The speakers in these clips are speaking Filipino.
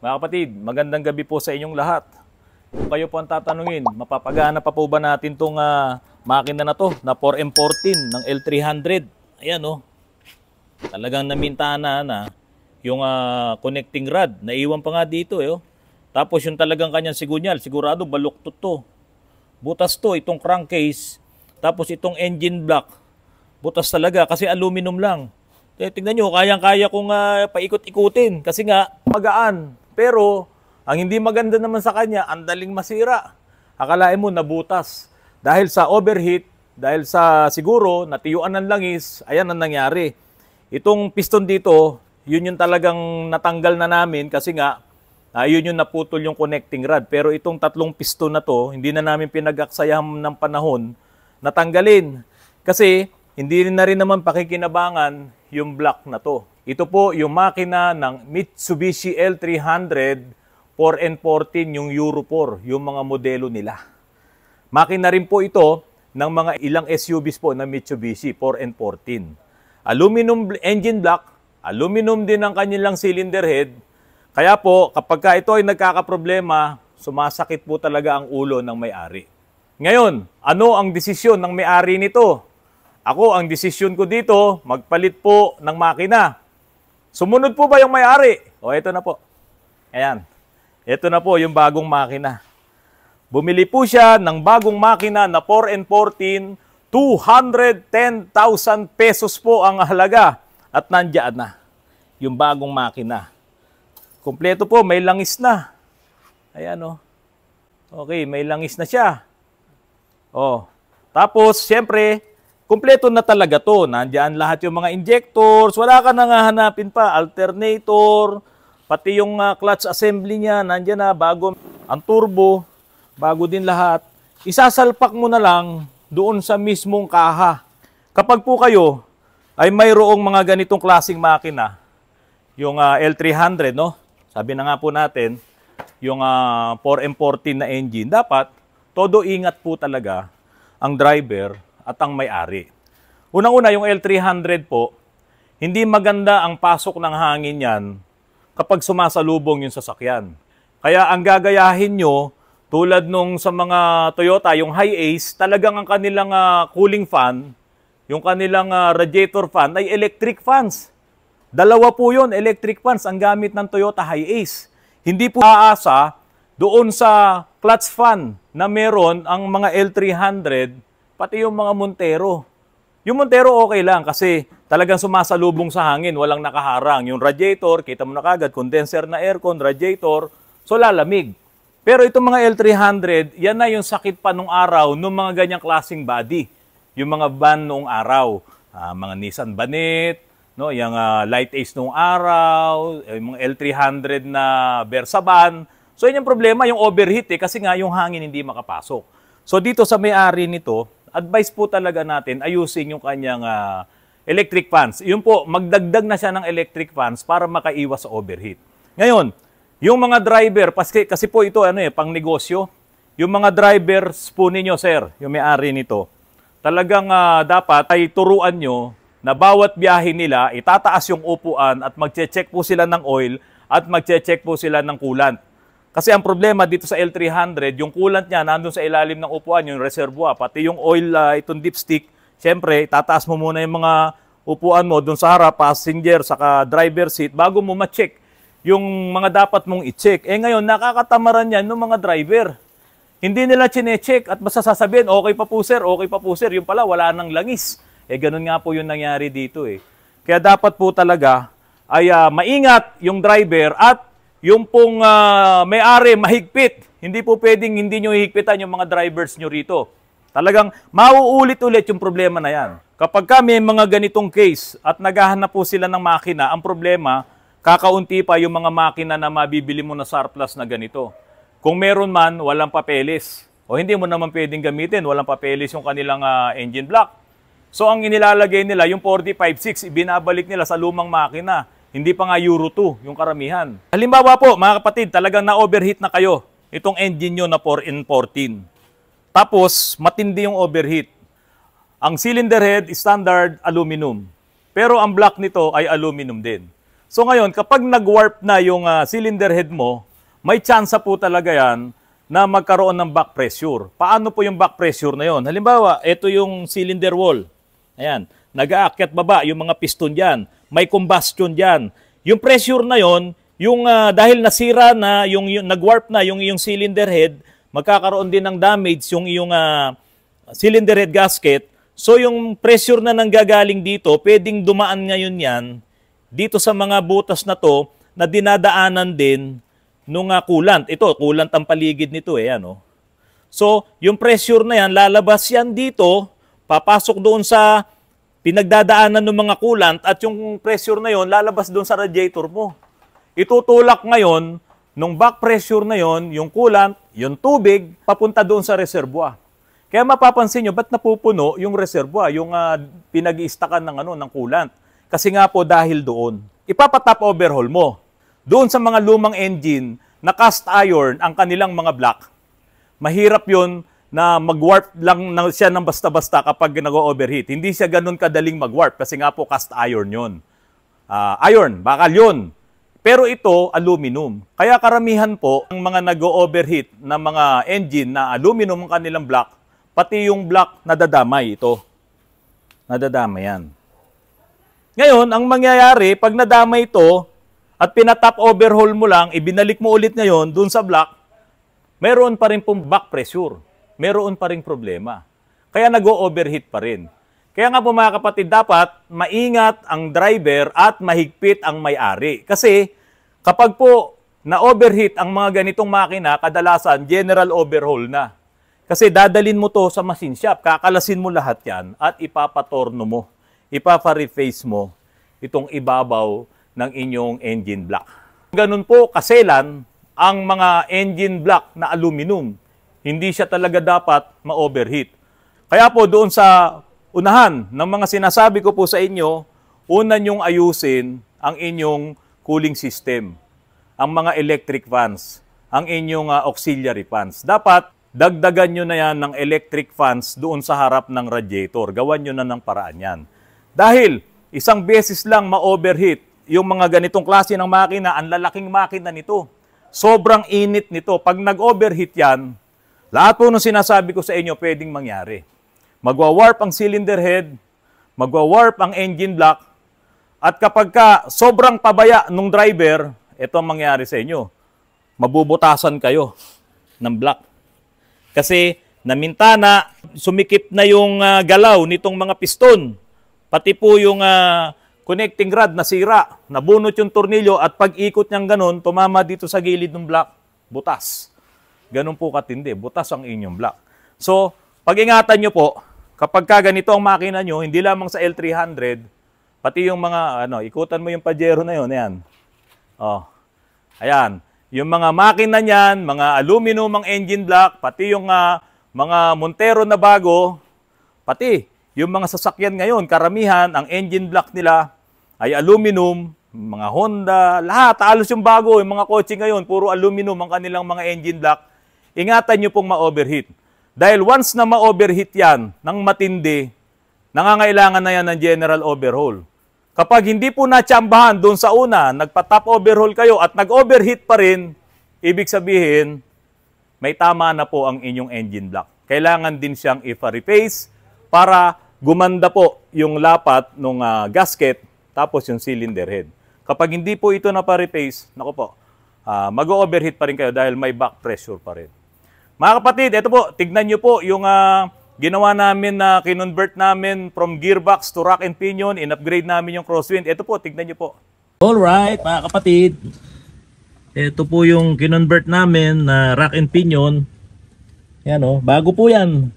Mga kapatid, magandang gabi po sa inyong lahat. Kung kayo po ang tatanungin, mapapagana pa po ba natin itong uh, ah, makina na to na 4M14 ng L300? Ayan o. Oh. Talagang namintahan na na yung uh, connecting rod. Naiwan pa nga dito eh. Oh. Tapos yung talagang kanyang sigunyal, sigurado baluktot to. Butas to, itong crankcase. Tapos itong engine block. Butas talaga kasi aluminum lang. Eh, tingnan nyo, kayang-kaya kong uh, paikot-ikutin kasi nga magaan. Pero, ang hindi maganda naman sa kanya, ang daling masira. Akalain mo, nabutas. Dahil sa overheat, dahil sa siguro, natiyuan ng langis, ayan ang nangyari. Itong piston dito, yun yung talagang natanggal na namin kasi nga, uh, yun yung naputol yung connecting rod. Pero itong tatlong piston na to, hindi na namin pinag ng panahon, natanggalin. Kasi, hindi na rin naman pakikinabangan yung block na to. Ito po yung makina ng Mitsubishi L300 4N14 yung Euro 4, yung mga modelo nila. Makina rin po ito ng mga ilang SUVs po na Mitsubishi 4N14. Aluminum engine block, aluminum din ang kanilang cylinder head. Kaya po, kapag ka ito ay nagkakaproblema, sumasakit po talaga ang ulo ng may-ari. Ngayon, ano ang desisyon ng may-ari nito? Ako, ang desisyon ko dito, magpalit po ng makina. Sumunod po ba yung may-ari? O, ito na po. Ayan. Ito na po yung bagong makina. Bumili po siya ng bagong makina na 4 and 14 210,000 pesos po ang halaga. At nandiyan na yung bagong makina. Kompleto po, may langis na. Ayan o. Oh. Okay, may langis na siya. Oh. Tapos, siyempre, kumpleto na talaga to. Nandiyan lahat yung mga injectors. Wala ka nang hahanapin pa. Alternator, pati yung uh, clutch assembly niya, nandiyan na bago ang turbo, bago din lahat. Isasalpak mo na lang doon sa mismong kaha. Kapag po kayo ay mayroong mga ganitong klasing makina, yung uh, ah, L300, no? Sabi na nga po natin, yung uh, ah, 4M14 na engine, dapat todo ingat po talaga ang driver at ang may-ari. Unang-una, yung L300 po, hindi maganda ang pasok ng hangin yan kapag sumasalubong yung sasakyan. Kaya ang gagayahin nyo, tulad nung sa mga Toyota, yung high ace, talagang ang kanilang uh, cooling fan, yung kanilang uh, radiator fan ay electric fans. Dalawa po yun, electric fans, ang gamit ng Toyota high ace. Hindi po aasa doon sa clutch fan na meron ang mga L300 pati yung mga Montero. Yung Montero okay lang kasi talagang sumasalubong sa hangin, walang nakaharang. Yung radiator, kita mo na kagad, condenser na aircon, radiator, so lalamig. Pero itong mga L300, yan na yung sakit pa nung araw ng mga ganyang klasing body. Yung mga van noong araw, uh, mga Nissan Banet, no, yung uh, Light Ace noong araw, eh, yung mga L300 na Versa van. So yun yung problema, yung overheat eh, kasi nga yung hangin hindi makapasok. So dito sa may-ari nito, advice po talaga natin ayusin yung kanyang uh, electric fans. Yun po, magdagdag na siya ng electric fans para makaiwas sa overheat. Ngayon, yung mga driver, kasi, kasi po ito ano eh, pang negosyo, yung mga drivers po ninyo sir, yung may-ari nito, talagang uh, dapat ay turuan nyo na bawat biyahe nila, itataas yung upuan at magche-check po sila ng oil at magche-check po sila ng coolant. Kasi ang problema dito sa L300, yung coolant niya nandun sa ilalim ng upuan, yung reservoir, pati yung oil, uh, itong dipstick, syempre, tataas mo muna yung mga upuan mo dun sa harap, passenger, saka driver seat, bago mo ma-check yung mga dapat mong i-check. Eh ngayon, nakakatamaran yan ng mga driver. Hindi nila chine-check at basta sasabihin, okay pa po sir, okay pa po sir. Yung pala, wala nang langis. Eh ganun nga po yung nangyari dito eh. Kaya dapat po talaga ay uh, maingat yung driver at yung pong uh, may-ari mahigpit. Hindi po pwedeng hindi nyo ihigpitan yung mga drivers nyo rito. Talagang mauulit-ulit yung problema na yan. Kapag ka may mga ganitong case at naghahanap po sila ng makina, ang problema, kakaunti pa yung mga makina na mabibili mo na surplus na ganito. Kung meron man, walang papeles. O hindi mo naman pwedeng gamitin, walang papeles yung kanilang uh, engine block. So ang inilalagay nila, yung 45.6, ibinabalik nila sa lumang makina hindi pa nga Euro 2 yung karamihan. Halimbawa po, mga kapatid, talagang na-overheat na kayo itong engine nyo na 4 in 14 Tapos, matindi yung overheat. Ang cylinder head standard aluminum. Pero ang block nito ay aluminum din. So ngayon, kapag nag-warp na yung uh, cylinder head mo, may chance po talaga yan na magkaroon ng back pressure. Paano po yung back pressure na yon? Halimbawa, ito yung cylinder wall. Ayan, nag-aakyat baba yung mga piston dyan may combustion diyan. Yung pressure na yon, yung uh, dahil nasira na, yung, yung nag na yung iyong cylinder head, magkakaroon din ng damage yung iyong uh, cylinder head gasket. So yung pressure na nanggagaling dito, pwedeng dumaan ngayon yan dito sa mga butas na to na dinadaanan din nung uh, coolant. Ito, coolant ang paligid nito eh, ano. So, yung pressure na yan, lalabas yan dito, papasok doon sa pinagdadaanan ng mga coolant at yung pressure na yon lalabas doon sa radiator mo. Itutulak ngayon nung back pressure na yon, yung coolant, yung tubig papunta doon sa reservoir. Kaya mapapansin niyo, ba't napupuno yung reservoir, yung uh, pinag-iistakan ng, ano, ng coolant? Kasi nga po dahil doon. Ipapatap overhaul mo. Doon sa mga lumang engine na cast iron ang kanilang mga block. Mahirap yon na mag-warp lang na siya ng basta-basta kapag nag-overheat. Hindi siya ganun kadaling mag-warp kasi nga po cast iron yun. Uh, iron, bakal yun. Pero ito, aluminum. Kaya karamihan po, ang mga nag-overheat na mga engine na aluminum ang kanilang block, pati yung block nadadamay ito. Nadadamay yan. Ngayon, ang mangyayari, pag nadamay ito, at pinatap overhaul mo lang, ibinalik mo ulit ngayon dun sa block, meron pa rin pong back pressure meron pa ring problema. Kaya nag-overheat pa rin. Kaya nga po mga kapatid, dapat maingat ang driver at mahigpit ang may-ari. Kasi kapag po na-overheat ang mga ganitong makina, kadalasan general overhaul na. Kasi dadalin mo to sa machine shop, kakalasin mo lahat yan at ipapatorno mo, ipapareface mo itong ibabaw ng inyong engine block. Ganun po kaselan ang mga engine block na aluminum hindi siya talaga dapat ma-overheat. Kaya po doon sa unahan ng mga sinasabi ko po sa inyo, una niyong ayusin ang inyong cooling system, ang mga electric fans, ang inyong uh, auxiliary fans. Dapat dagdagan nyo na yan ng electric fans doon sa harap ng radiator. Gawan nyo na ng paraan yan. Dahil isang beses lang ma-overheat yung mga ganitong klase ng makina, ang lalaking makina nito. Sobrang init nito. Pag nag-overheat yan, lahat po ng sinasabi ko sa inyo pwedeng mangyari. Magwa-warp ang cylinder head, magwa-warp ang engine block, at kapag ka sobrang pabaya nung driver, ito ang mangyari sa inyo. Mabubutasan kayo ng block. Kasi namintana, sumikip na yung uh, galaw nitong mga piston. Pati po yung uh, connecting rod nasira, nabunot yung tornilyo at pag-ikot niyang ganun, tumama dito sa gilid ng block, butas. Ganun po katindi, butas ang inyong block. So, pag-ingatan nyo po, kapag ka ganito ang makina nyo, hindi lamang sa L300, pati yung mga, ano, ikutan mo yung Pajero na yun, ayan. Oh, ayan. Yung mga makina niyan, mga aluminum ang engine block, pati yung uh, mga Montero na bago, pati yung mga sasakyan ngayon, karamihan, ang engine block nila ay aluminum, mga Honda, lahat, halos yung bago, yung mga kotse ngayon, puro aluminum ang kanilang mga engine block ingatan nyo pong ma-overheat. Dahil once na ma-overheat yan ng matindi, nangangailangan na yan ng general overhaul. Kapag hindi po natsambahan doon sa una, nagpa-top overhaul kayo at nag-overheat pa rin, ibig sabihin, may tama na po ang inyong engine block. Kailangan din siyang i-reface para gumanda po yung lapat ng uh, ah, gasket tapos yung cylinder head. Kapag hindi po ito na pa-reface, nako po, uh, mag-overheat pa rin kayo dahil may back pressure pa rin. Mga kapatid, ito po, tignan nyo po yung uh, ginawa namin na uh, kinonvert namin from gearbox to rack and pinion, in-upgrade namin yung crosswind. Ito po, tignan nyo po. Alright, mga kapatid, ito po yung kinonvert namin na uh, rack and pinion. Yan o, oh, bago po yan.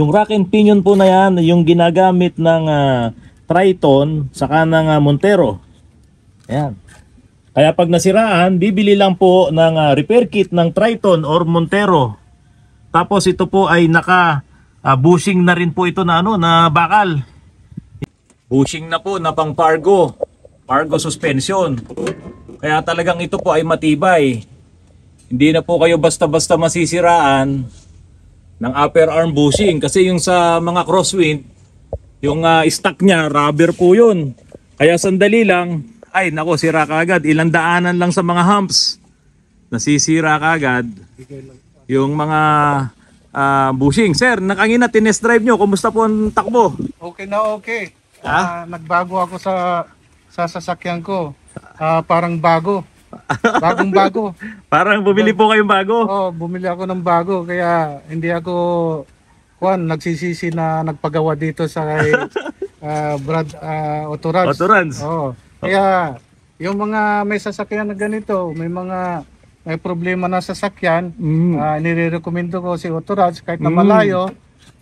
Yung rack and pinion po na yan, yung ginagamit ng uh, Triton saka ng uh, Montero. Yan. Kaya pag nasiraan, bibili lang po ng uh, repair kit ng Triton or Montero tapos ito po ay naka uh, bushing na rin po ito na ano na bakal. Bushing na po na pang Pargo. Pargo suspension. Kaya talagang ito po ay matibay. Hindi na po kayo basta-basta masisiraan ng upper arm bushing kasi yung sa mga crosswind yung uh, stock niya rubber po yun. Kaya sandali lang ay nako sira kagad ilang daanan lang sa mga humps nasisira kagad. Bigay yung mga uh, ah, busing. Sir, nakangina, tinest drive nyo. Kumusta po ang takbo? Okay na okay. Ha? Uh, nagbago ako sa, sa sasakyan ko. Uh, parang bago. Bagong bago. parang bumili po kayong bago? Oo, oh, bumili ako ng bago. Kaya hindi ako kwan, nagsisisi na nagpagawa dito sa kay uh, Brad uh, Otorans. Otorans. Oo. Kaya yung mga may sasakyan na ganito, may mga may problema na sa sasakyan, mm. uh, ah, nire-recommendo ko si Otoraj kahit na mm. malayo.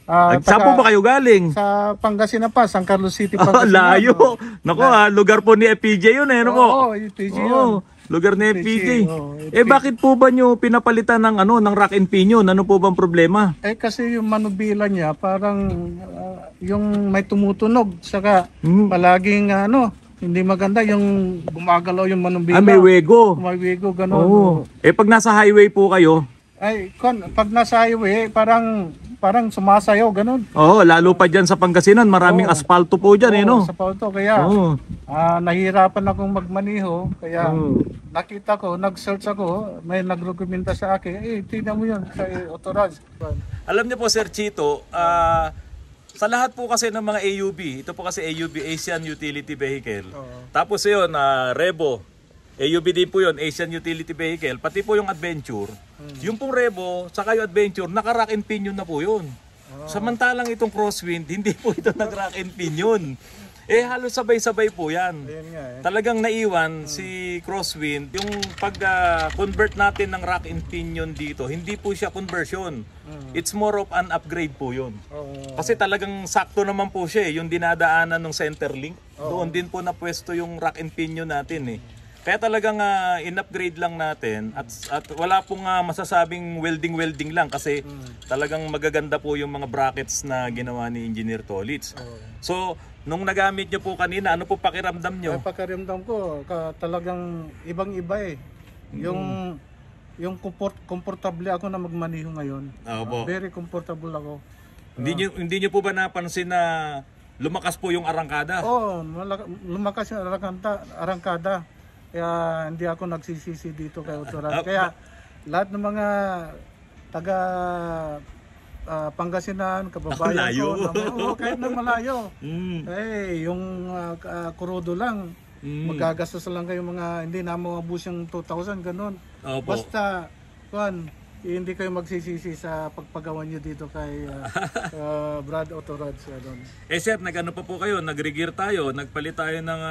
Uh, Saan po ba kayo galing? Sa Pangasinan pa, San Carlos City, ah, Pangasinan. Ah, layo. No? Nako, ah, lugar po ni FPJ yun eh, ano Oo, oh, FPJ oh, yun. Lugar ni FPJ. Oh, eh bakit po ba nyo pinapalitan ng ano ng rock and pinion? Ano po bang problema? Eh kasi yung manubila niya parang uh, yung may tumutunog saka mm. palaging ano hindi maganda yung gumagalaw yung manumbila. Ah, may wego. May wego, ganun. Oo. Eh, pag nasa highway po kayo, Ay, kon, pag nasa highway, eh, parang parang sumasayaw, ganun. oo, lalo pa dyan sa Pangasinan, maraming Oo. asfalto po dyan, eh, no? Oo, Sa kaya Oo. ah, nahirapan akong magmaniho. Kaya Oo. nakita ko, nag-search ako, may nagrekomenda sa akin. Eh, tingnan mo yun sa eh, Alam niyo po Sir Chito, ah, sa lahat po kasi ng mga AUV, ito po kasi AUV, Asian Utility Vehicle. Oo. Tapos yun, na ah, Rebo, AUV din po yun, Asian Utility Vehicle, pati po yung Adventure. Mm. Yung pong Rebo, saka yung Adventure, naka rock and pinion na po yun. Oh. Samantalang itong crosswind, hindi po ito nag rock and pinion. Eh halos sabay-sabay po 'yan. Ayun nga eh. Talagang naiwan hmm. si Crosswind yung pag-convert ah, uh, natin ng rack and pinion dito. Hindi po siya conversion. Hmm. It's more of an upgrade po 'yon. Oh. Kasi talagang sakto naman po siya eh, yung dinadaanan ng center link. Oh. Doon din po napwesto yung rack and pinion natin eh. Kaya talagang uh, in-upgrade lang natin at at wala pong uh, masasabing welding-welding lang kasi mm. talagang magaganda po yung mga brackets na ginawa ni Engineer Tolitz. Oh. So, Nung nagamit nyo po kanina, ano po pakiramdam nyo? Ay, eh, pakiramdam ko, ka, talagang ibang-iba eh. Mm. Yung yung comfort comfortable ako na magmaneho ngayon. Uh, very comfortable ako. Uh, hindi ah. niyo hindi niyo po ba napansin na lumakas po yung arangkada? Oo, oh, lumakas yung arangkada, arangkada. Kaya hindi ako nagsisisi dito kay Otoran. Kaya lahat ng mga taga uh, Pangasinan, kababayan ko. Na, oh, kahit na malayo. Mm. Eh, yung uh, uh, ah, kurodo ah, lang, mm. magagastos lang kayo mga, hindi na maabos yung 2,000, ganun. Opo. Basta, kwan, hindi kayo magsisisi sa pagpagawa nyo dito kay uh, uh, Brad Otorad ano. sa doon. Eh sir, nagano pa po kayo, nag-regear tayo, nagpalit tayo ng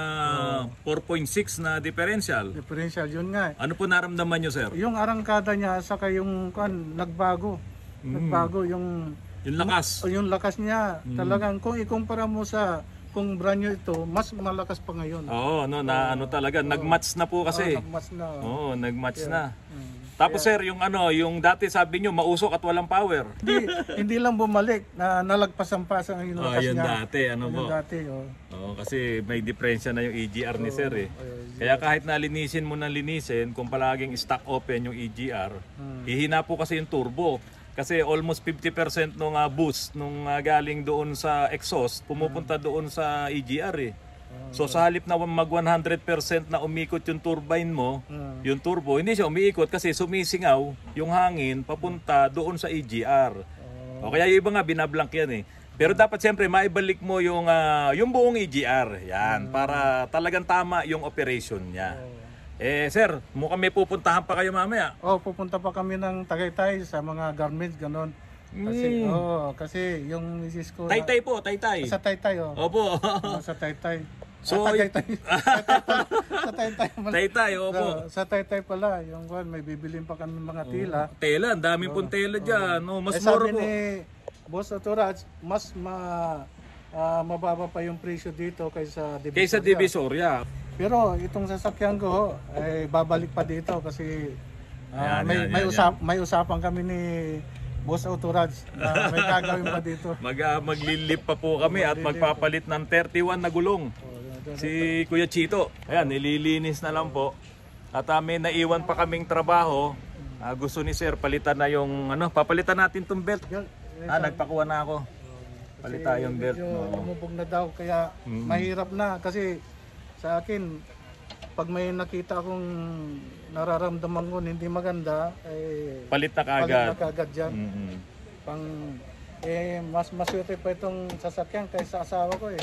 uh, uh, 4.6 na differential. Differential, yun nga. Ano po naramdaman nyo sir? Yung arangkada niya, saka yung kan, nagbago. Mm. Nagbago yung yung lakas. Ma, yung lakas niya. Mm. Talagang kung ikumpara mo sa kung brand new ito, mas malakas pa ngayon. Oo, no, na uh, ano talaga, uh, nagmatch na po kasi. Oo, oh, nagmatch na. Oo, oh, nagmatch yeah. na. Mm. Tapos yeah. sir, yung ano, yung dati sabi niyo mausok at walang power. hindi, hindi lang bumalik na nalagpas ang pasa ng yung lakas oh, yun niya. dati, ano yun po. dati, oh. oh. kasi may diferensya na yung EGR oh, ni sir eh. Oh, Kaya kahit na linisin mo na linisin, kung palaging stock open yung EGR, hmm. hihina po kasi yung turbo. Kasi almost 50% nung uh, ah, boost nung uh, galing doon sa exhaust pumupunta mm. doon sa EGR eh. Mm. So sa halip na mag 100% na umikot yung turbine mo, uh, yung turbo, hindi siya umiikot kasi sumisingaw yung hangin papunta doon sa EGR. Uh, oh. o kaya yung iba nga binablank yan eh. Pero dapat siyempre maibalik mo yung uh, yung buong EGR. Yan, uh, para talagang tama yung operation niya. Uh, eh sir, mukhang may pupuntahan pa kayo mamaya. Oh, pupunta pa kami ng Tagaytay sa mga garments ganun. Kasi Mm. oh, kasi yung misis ko na- Taytay po, taytay. sa Taytay oh. Opo. Oh, sa Taytay. So, So, Tagaytay. Sa Taytay pala. sa Taytay pala. taytay, opo. Sa, sa Taytay pala, yung kwan, may bibilin pa kami mga oh, tila. Tela, ang dami pong tela dyan. Oh, mas eh, mura po. ni Boss Otoraj, mas ma, ah, mababa pa yung presyo dito kaysa Divisoria. Kaysa Divisoria. Pero itong sasakyan ko, eh, babalik pa dito kasi ah, Ayan, may, ayan, may, ayan, usap, may usapan kami ni Boss Autoraj na may gagawin pa dito. Mag, ah, maglilip pa po kami at magpapalit ng 31 na gulong. Oh, si Kuya Chito, ayan, nililinis na lang po. At ah, may naiwan pa kaming trabaho. Ah, gusto ni Sir, palitan na yung, ano, papalitan natin tong belt. Ah, nagpakuha na ako. Oh, palitan yung belt. Medyo no. lumubog na daw kaya mahirap na kasi sa akin, pag may nakita akong nararamdaman ko hindi maganda, eh, palit na kagad. Palit na kagad diyan Mm-hmm. Pang, eh, mas maswerte pa itong sasakyan kaysa asawa ko eh.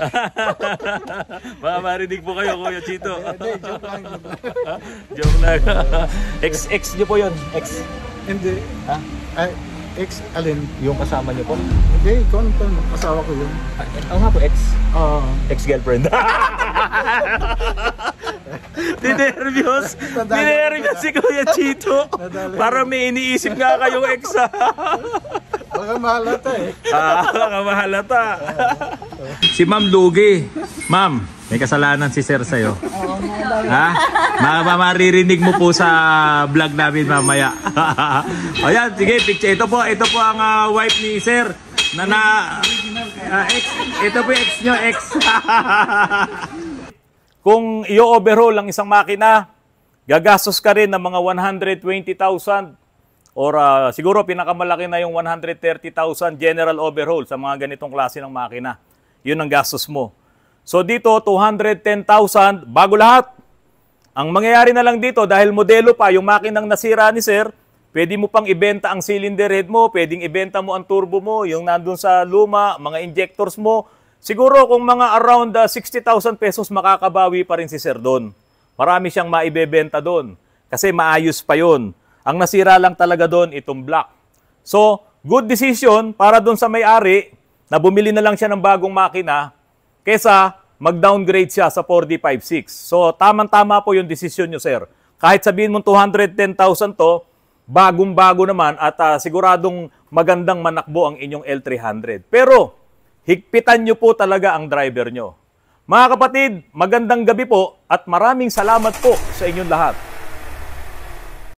Baka marinig po kayo, Kuya Chito. Hindi, joke lang. joke lang. joke ex, ex nyo po yon Ex. Hindi. Ha? Ay, Ex alin? Yung kasama niyo po? Hindi, ikaw ang tanong. Asawa ko yun. Ah, Oo nga po, ex. Oo. Ah. Ex-girlfriend. Dinervyos. Nadala- Dinervyos si Kuya Chito. Nadala- Para may iniisip nga kayong ex. ah. Baka mahalata eh. ah, kamahalata. si Ma'am Lugi. Ma'am, may kasalanan si sir sa'yo. ha? Ma maririnig mo po sa vlog namin mamaya. Ayan, sige, picture. Ito po, ito po ang uh, wife ni sir. Na na... Uh, ex, ito po ex nyo, ex. Kung i-overhaul ang isang makina, gagastos ka rin ng mga 120,000 or uh, siguro pinakamalaki na yung 130,000 general overhaul sa mga ganitong klase ng makina. Yun ang gastos mo. So dito, 210,000 bago lahat. Ang mangyayari na lang dito, dahil modelo pa, yung makinang nasira ni sir, pwede mo pang ibenta ang cylinder head mo, pwedeng ibenta mo ang turbo mo, yung nandun sa luma, mga injectors mo. Siguro kung mga around uh, ah, 60,000 pesos, makakabawi pa rin si sir doon. Marami siyang maibebenta doon kasi maayos pa yon. Ang nasira lang talaga doon, itong black. So, good decision para doon sa may-ari na bumili na lang siya ng bagong makina kesa mag-downgrade siya sa 4D56. So, tamang-tama po yung desisyon nyo, sir. Kahit sabihin mo 210,000 to, bagong-bago naman at uh, siguradong magandang manakbo ang inyong L300. Pero, higpitan nyo po talaga ang driver nyo. Mga kapatid, magandang gabi po at maraming salamat po sa inyong lahat.